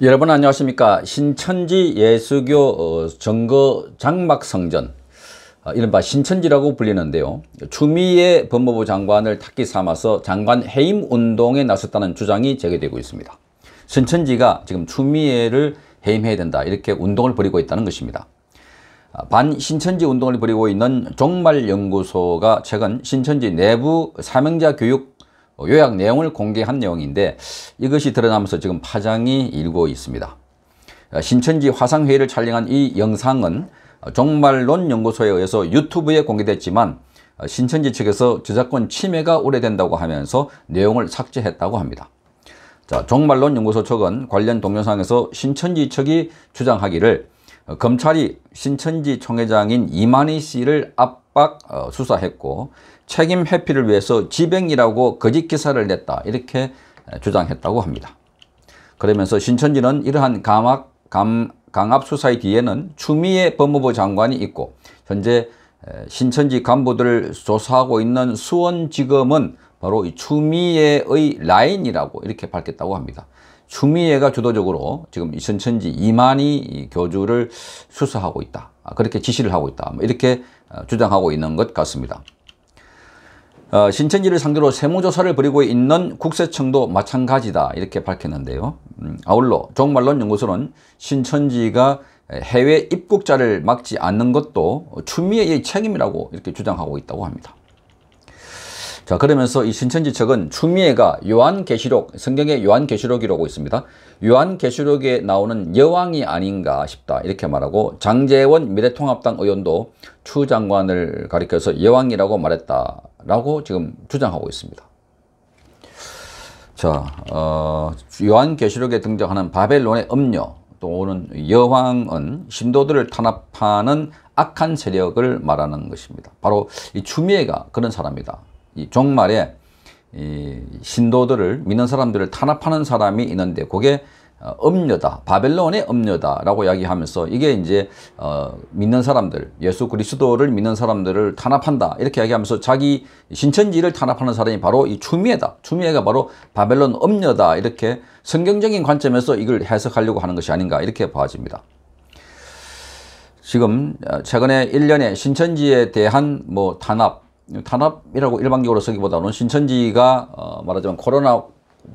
여러분 안녕하십니까 신천지 예수교 어, 정거 장막성전 아, 이른바 신천지라고 불리는데요 추미애 법무부 장관을 탁기 삼아서 장관 해임 운동에 나섰다는 주장이 제기되고 있습니다 신천지가 지금 추미애를 해임해야 된다 이렇게 운동을 벌이고 있다는 것입니다 아, 반신천지 운동을 벌이고 있는 종말연구소가 최근 신천지 내부 사명자 교육 어, 요약 내용을 공개한 내용인데 이것이 드러나면서 지금 파장이 일고 있습니다. 어, 신천지 화상회의를 촬영한 이 영상은 어, 종말론 연구소에 의해서 유튜브에 공개됐지만 신천지 측에서 저작권 침해가 오래된다고 하면서 내용을 삭제했다고 합니다. 자, 종말론 연구소 측은 관련 동영상에서 신천지 측이 주장하기를 검찰이 신천지 총회장인 이만희 씨를 압 압박 어, 수사했고 책임 회피를 위해서 지병이라고 거짓 기사를 냈다 이렇게 주장했다고 합니다. 그러면서 신천지는 이러한 감압, 감, 강압 수사의 뒤에는 추미애 법무부 장관이 있고 현재 신천지 간부들을 조사하고 있는 수원지검은 바로 이 추미애의 라인이라고 이렇게 밝혔다고 합니다. 추미애가 주도적으로 지금 선천지 이만희 교주를 수사하고 있다. 아, 그렇게 지시를 하고 있다. 뭐 이렇게 어, 주장하고 있는 것 같습니다. 어, 신천지를 상대로 세무조사를 벌이고 있는 국세청도 마찬가지다 이렇게 밝혔는데요. 음, 아울러 종말론연구소는 신천지가 해외 입국자를 막지 않는 것도 추미애의 책임이라고 이렇게 주장하고 있다고 합니다. 자 그러면서 이 신천지책은 추미애가 요한계시록 성경의 요한계시록이라고 있습니다. 요한계시록에 나오는 여왕이 아닌가 싶다 이렇게 말하고 장재원 미래통합당 의원도 추 장관을 가리켜서 여왕이라고 말했다라고 지금 주장하고 있습니다. 자 어, 요한계시록에 등장하는 바벨론의 음녀 또는 여왕은 신도들을 탄압하는 악한 세력을 말하는 것입니다. 바로 이 추미애가 그런 사람이다. 이 종말에 이 신도들을 믿는 사람들을 탄압하는 사람이 있는데 그게 어, 음녀다 바벨론의 음녀다라고 이야기하면서 이게 이제 어, 믿는 사람들 예수 그리스도를 믿는 사람들을 탄압한다 이렇게 이야기하면서 자기 신천지를 탄압하는 사람이 바로 이 추미애다 추미애가 바로 바벨론 음녀다 이렇게 성경적인 관점에서 이걸 해석하려고 하는 것이 아닌가 이렇게 봐집니다. 지금 어, 최근에 일련의 신천지에 대한 뭐 탄압 탄압이라고 일반적으로 쓰기보다는 신천지가 어, 말하자면 코로나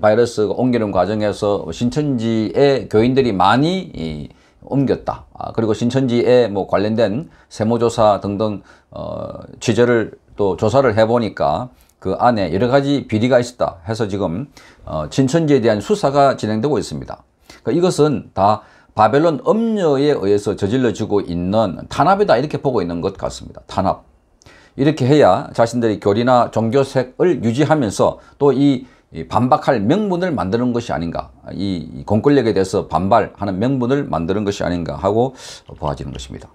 바이러스가 옮기는 과정에서 신천지의 교인들이 많이 이, 옮겼다. 아, 그리고 신천지에 뭐 관련된 세무조사 등등 어, 취재를 또 조사를 해보니까 그 안에 여러 가지 비리가 있었다 해서 지금 어, 신천지에 대한 수사가 진행되고 있습니다. 그러니까 이것은 다 바벨론 음녀에 의해서 저질러지고 있는 탄압이다 이렇게 보고 있는 것 같습니다. 탄압. 이렇게 해야 자신들의 교리나 종교색을 유지하면서 또 이 반박할 명분을 만드는 것이 아닌가 이 공권력에 대해서 반발하는 명분을 만드는 것이 아닌가 하고 보아지는 것입니다.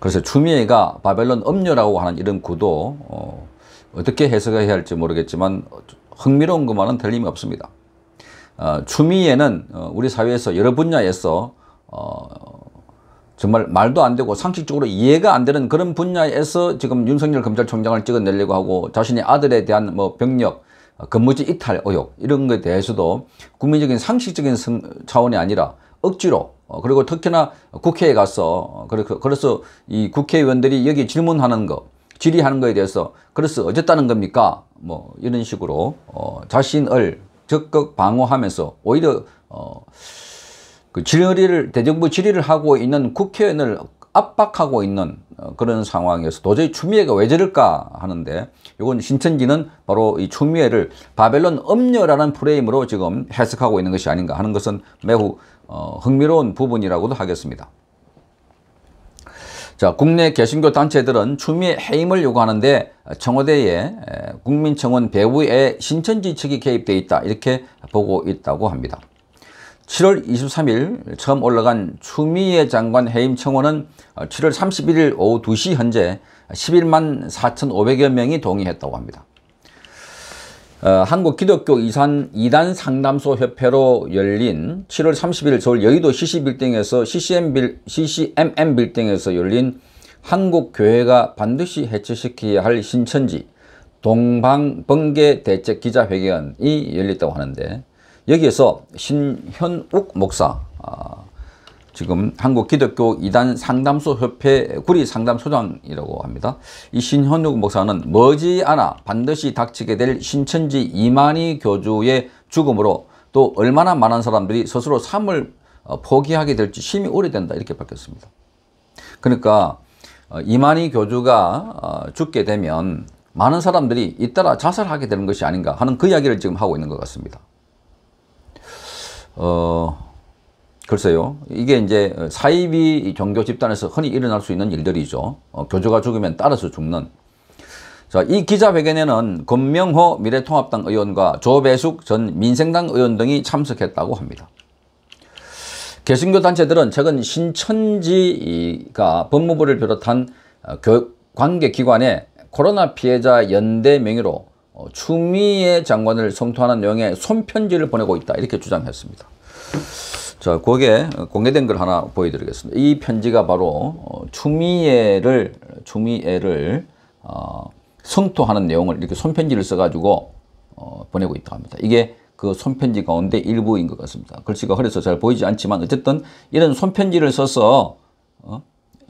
그래서 추미애가 바벨론 음료라고 하는 이런 구도 어, 어떻게 해석해야 할지 모르겠지만 흥미로운 것만은 틀림이 없습니다. 어, 추미애는 어, 우리 사회에서 여러 분야에서 어, 정말 말도 안 되고 상식적으로 이해가 안 되는 그런 분야에서 지금 윤석열 검찰총장을 찍어내려고 하고 자신의 아들에 대한 뭐 병력, 근무지 이탈 의혹 이런 것에 대해서도 국민적인 상식적인 차원이 아니라 억지로 어, 그리고 특히나 국회에 가서 어, 그, 그래서 이 국회의원들이 여기 질문하는 거 질의하는 거에 대해서 그래서 어쨌다는 겁니까 뭐 이런 식으로 어, 자신을 적극 방어하면서 오히려 어, 그 질의를 대정부 질의를 하고 있는 국회의원을 압박하고 있는 어, 그런 상황에서 도저히 추미애가 왜 저럴까 하는데 이건 신천지는 바로 이 추미애를 바벨론 음녀라는 프레임으로 지금 해석하고 있는 것이 아닌가 하는 것은 매우 어, 흥미로운 부분이라고도 하겠습니다. 자, 국내 개신교 단체들은 추미애 해임을 요구하는데 청와대에 국민청원 배후에 신천지 측이 개입돼 있다 이렇게 보고 있다고 합니다. 7월 23일 처음 올라간 추미애 장관 해임 청원은 7월 31일 오후 2시 현재 11만 4,500여 명이 동의했다고 합니다. 어, 한국기독교 이산 이단 상담소 협회로 열린 7월 30일 서울 여의도 CC 빌딩에서 CCM 빌, CCMM 빌딩에서 열린 한국교회가 반드시 해체시켜야 할 신천지 동방번개 대책 기자회견이 열렸다고 하는데 여기에서 신현욱 목사 아, 지금 한국기독교 이단 상담소 협회 구리 상담소장이라고 합니다. 이 신현욱 목사는 머지않아 반드시 닥치게 될 신천지 이만희 교주의 죽음으로 또 얼마나 많은 사람들이 스스로 삶을 어, 포기하게 될지 심히 오래된다 이렇게 밝혔습니다. 그러니까 어, 이만희 교주가 어, 죽게 되면 많은 사람들이 잇따라 자살하게 되는 것이 아닌가 하는 그 이야기를 지금 하고 있는 것 같습니다. 어, 글쎄요. 이게 이제 사이비 종교 집단에서 흔히 일어날 수 있는 일들이죠. 어, 교조가 죽으면 따라서 죽는. 자, 이 기자회견에는 권명호 미래통합당 의원과 조배숙 전 민생당 의원 등이 참석했다고 합니다. 개신교 단체들은 최근 신천지가 법무부를 비롯한 어, 관계기관에 코로나 피해자 연대 명의로 어, 추미애 장관을 성토하는 내용의 손편지를 보내고 있다 이렇게 주장했습니다. 자, 거기에 공개된 걸 하나 보여드리겠습니다. 이 편지가 바로 어, 추미애를 추미애를 어, 성토하는 내용을 이렇게 손편지를 써가지고 어, 보내고 있다 합니다. 이게 그 손편지 가운데 일부인 것 같습니다. 글씨가 흐려서 잘 보이지 않지만 어쨌든 이런 손편지를 써서 어?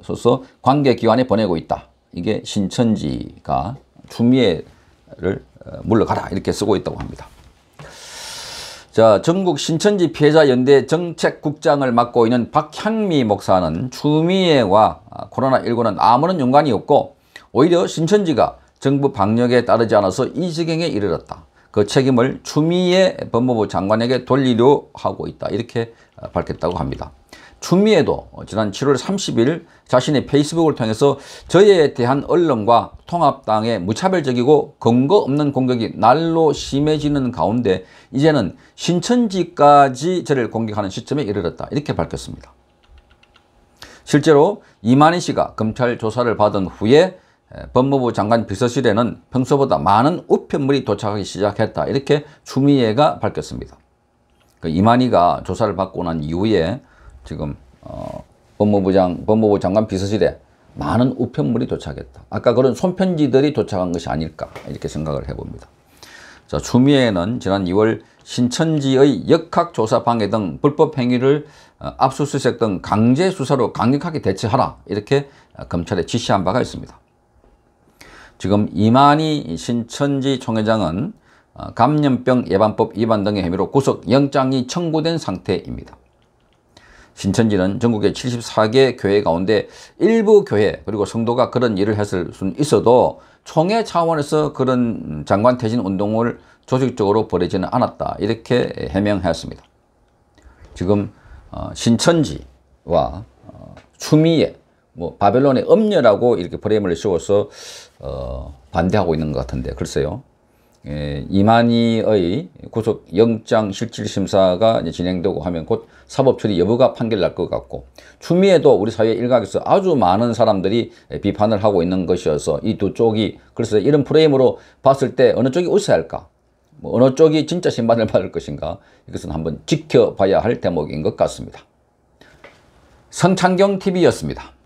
써서 관계기관에 보내고 있다. 이게 신천지가 추미애를 어, 물러가라 이렇게 쓰고 있다고 합니다. 자, 전국 신천지 피해자 연대 정책국장을 맡고 있는 박향미 목사는 추미애와 코로나19는 아무런 연관이 없고 오히려 신천지가 정부 방역에 따르지 않아서 이 지경에 이르렀다. 그 책임을 추미애 법무부 장관에게 돌리려 하고 있다. 이렇게 어, 밝혔다고 합니다. 추미애도 지난 7월 30일 자신의 페이스북을 통해서 저에 대한 언론과 통합당의 무차별적이고 근거 없는 공격이 날로 심해지는 가운데 이제는 신천지까지 저를 공격하는 시점에 이르렀다 이렇게 밝혔습니다. 실제로 이만희 씨가 검찰 조사를 받은 후에 법무부 장관 비서실에는 평소보다 많은 우편물이 도착하기 시작했다 이렇게 추미애가 밝혔습니다. 그 이만희가 조사를 받고 난 이후에 지금 어, 법무부장 법무부 장관 비서실에 많은 우편물이 도착했다. 아까 그런 손편지들이 도착한 것이 아닐까 이렇게 생각을 해봅니다. 자, 추미애는 지난 2월 신천지의 역학조사 방해 등 불법 행위를 어, 압수수색 등 강제 수사로 강력하게 대처하라 이렇게 검찰에 지시한 바가 있습니다. 지금 이만희 신천지 총회장은 어, 감염병 예방법 위반 등의 혐의로 구속영장이 청구된 상태입니다. 신천지는 전국의 74개 교회 가운데 일부 교회 그리고 성도가 그런 일을 했을 수는 있어도 총회 차원에서 그런 장관 퇴진 운동을 조직적으로 벌이지는 않았다 이렇게 해명했습니다. 지금 어, 신천지와 어, 추미애 뭐 바벨론의 음녀라고 이렇게 프레임을 씌워서 어, 반대하고 있는 것 같은데 글쎄요. 예, 이만희의 구속영장 실질심사가 진행되고 하면 곧 사법처리 여부가 판결 날 것 같고 추미애도 우리 사회 일각에서 아주 많은 사람들이 비판을 하고 있는 것이어서 이 두 쪽이 그래서 이런 프레임으로 봤을 때 어느 쪽이 웃어야 할까 뭐 어느 쪽이 진짜 심판을 받을 것인가 이것은 한번 지켜봐야 할 대목인 것 같습니다. 성창경TV였습니다.